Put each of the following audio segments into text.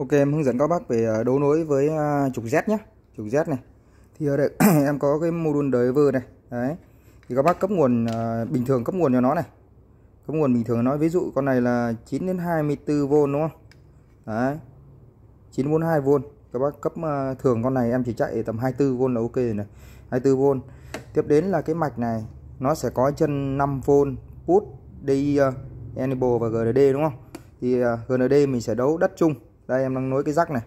Ok em hướng dẫn các bác về à, đấu nối với à, trục Z nhé Trục Z này Thì ở đây em có cái module driver này Đấy Thì các bác cấp nguồn à, bình thường cấp nguồn cho nó này Cấp nguồn bình thường nói ví dụ con này là 9 đến 24V đúng không Đấy 942V Các bác cấp thường con này em chỉ chạy tầm 24V là ok rồi này 24V Tiếp đến là cái mạch này Nó sẽ có chân 5V Put DI Enable và GND đúng không Thì GND mình sẽ đấu đất chung đây em đang nối cái rắc này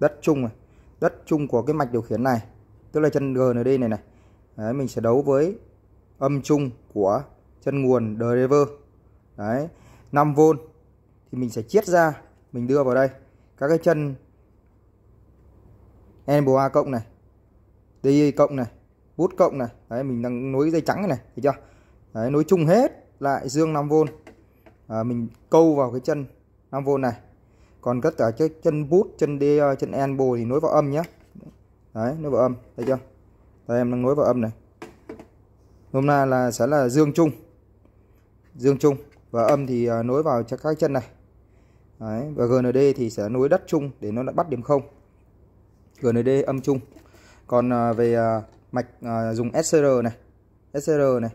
đất chung này đất chung của cái mạch điều khiển này tức là chân GND này này đấy, mình sẽ đấu với âm chung của chân nguồn driver đấy 5V thì mình sẽ chiết ra mình đưa vào đây các cái chân Enable cộng này DI cộng này bút cộng này đấy mình đang nối dây trắng này, này thấy chưa đấy nối chung hết lại dương 5V à, mình câu vào cái chân 5V này còn cất ở cái chân bút chân đê ờ, chân elbow thì nối vào âm nhé đấy nối vào âm thấy chưa đây em đang nối vào âm này hôm nay là sẽ là dương trung dương trung và âm thì ờ, nối vào cho các chân này đấy và gnd thì sẽ nối đất chung để nó bắt điểm không gnd âm chung còn ờ, về mạch dùng scr này scr này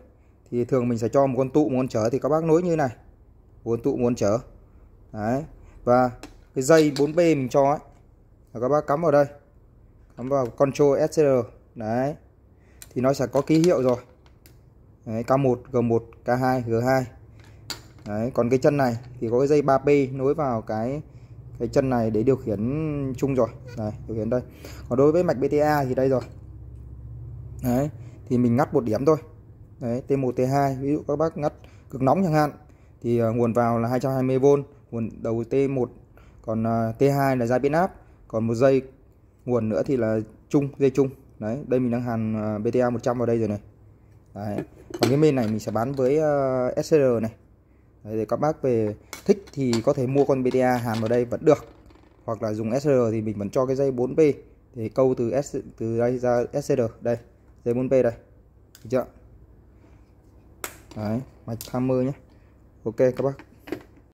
thì thường mình sẽ cho một con tụ một con trở thì các bác nối như này một con tụ một con trở đấy và cái dây 4B mình cho ấy là các bác cắm vào đây cắm vào control SCR đấy thì nó sẽ có ký hiệu rồi đấy, K1 G1 K2 G2 đấy còn cái chân này thì có cái dây 3P nối vào cái cái chân này để điều khiển chung rồi đấy, điều khiển đây còn đối với mạch BTA thì đây rồi đấy thì mình ngắt một điểm thôi đấy T1 T2 ví dụ các bác ngắt cực nóng chẳng hạn thì ờ, nguồn vào là 220V nguồn đầu T1 còn à, T2 là dây biến áp còn một dây nguồn nữa thì là chung dây chung đấy đây mình đang hàn à, BTA 100 vào đây rồi này đấy. còn cái bên này mình sẽ bán với SCR à, này đấy, để các bác về thích thì có thể mua con BTA hàn vào đây vẫn được hoặc là dùng SCR thì mình vẫn cho cái dây 4P thì câu từ S từ đây ra SCR đây dây 4P đây được chưa đấy mạch hammer nhé ok các bác